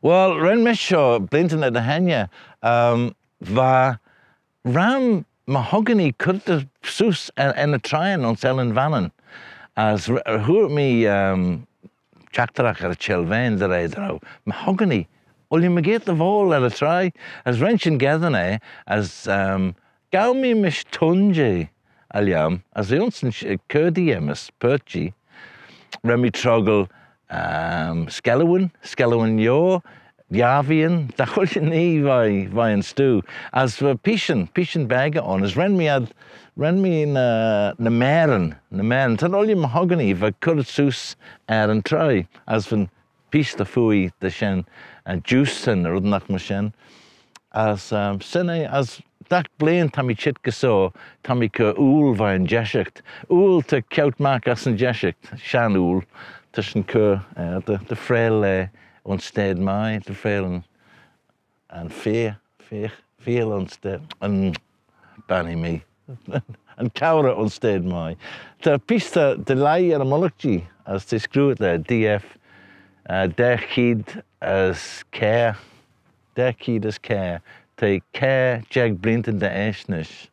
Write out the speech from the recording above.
Well, ren misio, blintyn at the henia, um, fa ram mahogany could sws yn, yn y traen o'n selen fanan. As hwyr uh, me, um, chactarach ar y chilfen dyr e draw, mahogany, ol i mageit the fôl ar a try as rension gedden eh, as um, gaw mis tunji aliam, as the ons yn uh, cyrdi eh, perchi, remi trogl, um, Skelewin, Skelewin Yor, Javian, da chuil ní bhai bhai stú. As for Pishan, Pishan Bega on, as ren mi ad, ren mi uh, na, na na meren, tan olio mahogany, va curd sus er an as for Pish da fui da shen, uh, and juicen ar udnach ma shen, as um, sinne, as dat blaen tam i chit gaso, tam úl vai an jeshicht, úl te kout mak as an jeshicht, shan úl, tussen hva eh, de de frele on sted de det en veer veer veer fe en sted, an bani mi, an kaura on sted mai. Ta pista de lai ar amologji, as te skruet der, eh, DF, uh, eh, der kid as care, der kid as care, te care jag blinten de eisnish,